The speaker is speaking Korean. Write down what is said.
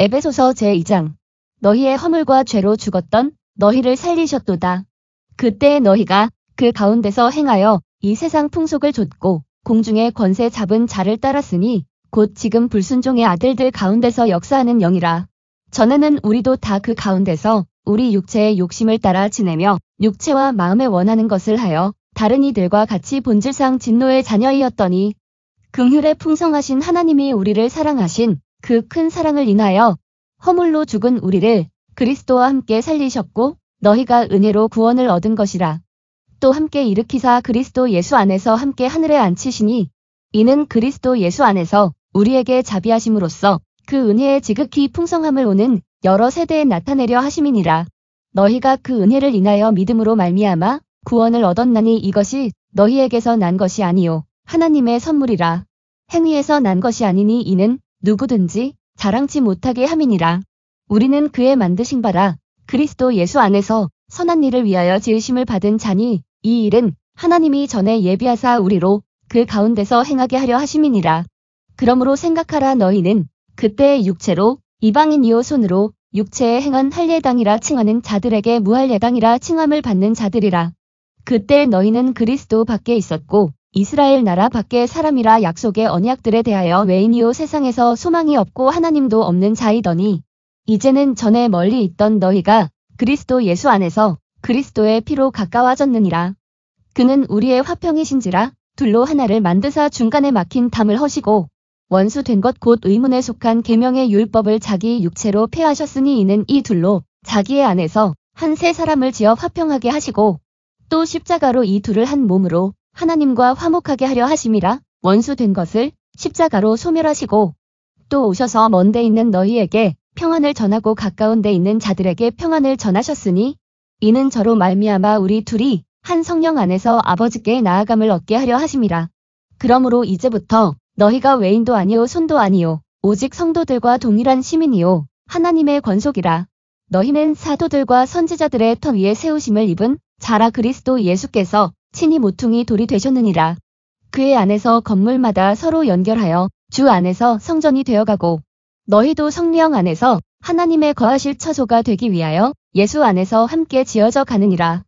에베소서 제2장 너희의 허물과 죄로 죽었던 너희를 살리셨도다. 그때 너희가 그 가운데서 행하여 이 세상 풍속을 좇고 공중의 권세 잡은 자를 따랐으니 곧 지금 불순종의 아들들 가운데서 역사하는 영이라. 전에는 우리도 다 그 가운데서 우리 육체의 욕심을 따라 지내며 육체와 마음에 원하는 것을 하여 다른 이들과 같이 본질상 진노의 자녀이었더니 긍휼에 풍성하신 하나님이 우리를 사랑하신 그큰 사랑을 인하여 허물로 죽은 우리를 그리스도와 함께 살리셨고 너희가 은혜로 구원을 얻은 것이라. 또 함께 일으키사 그리스도 예수 안에서 함께 하늘에 앉히시니 이는 그리스도 예수 안에서 우리에게 자비하심으로써 그 은혜의 지극히 풍성함을 오는 여러 세대에 나타내려 하심이니라. 너희가 그 은혜를 인하여 믿음으로 말미암아 구원을 얻었나니 이것이 너희에게서 난 것이 아니요 하나님의 선물이라. 행위에서 난 것이 아니니 이는 누구든지 자랑치 못하게 함이니라. 우리는 그의 만드신 바라 그리스도 예수 안에서 선한 일을 위하여 지으심을 받은 자니 이 일은 하나님이 전에 예비하사 우리로 그 가운데서 행하게 하려 하심이니라. 그러므로 생각하라 너희는 그때의 육체로 이방인이요 손으로 육체에 행한 할례당이라 칭하는 자들에게 무할례당이라 칭함을 받는 자들이라. 그때 너희는 그리스도 밖에 있었고 이스라엘 나라 밖의 사람이라 약속의 언약들에 대하여 외인이요 세상에서 소망이 없고 하나님도 없는 자이더니 이제는 전에 멀리 있던 너희가 그리스도 예수 안에서 그리스도의 피로 가까워졌느니라. 그는 우리의 화평이신지라 둘로 하나를 만드사 중간에 막힌 담을 허시고 원수 된 것 곧 의문에 속한 계명의 율법을 자기 육체로 폐하셨으니 이는 이 둘로 자기의 안에서 한 세 사람을 지어 화평하게 하시고 또 십자가로 이 둘을 한 몸으로 하나님과 화목하게 하려 하심이라 원수 된 것을 십자가로 소멸하시고 또 오셔서 먼데 있는 너희에게 평안을 전하고 가까운 데 있는 자들에게 평안을 전하셨으니 이는 저로 말미암아 우리 둘이 한 성령 안에서 아버지께 나아감을 얻게 하려 하심이라. 그러므로 이제부터 너희가 외인도 아니오 손도 아니오 오직 성도들과 동일한 시민이오 하나님의 권속이라. 너희는 사도들과 선지자들의 터 위에 세우심을 입은 자라 그리스도 예수께서 친히 모퉁이 돌이 되셨느니라. 그의 안에서 건물마다 서로 연결하여 주 안에서 성전이 되어가고 너희도 성령 안에서 하나님의 거하실 처소가 되기 위하여 예수 안에서 함께 지어져 가느니라.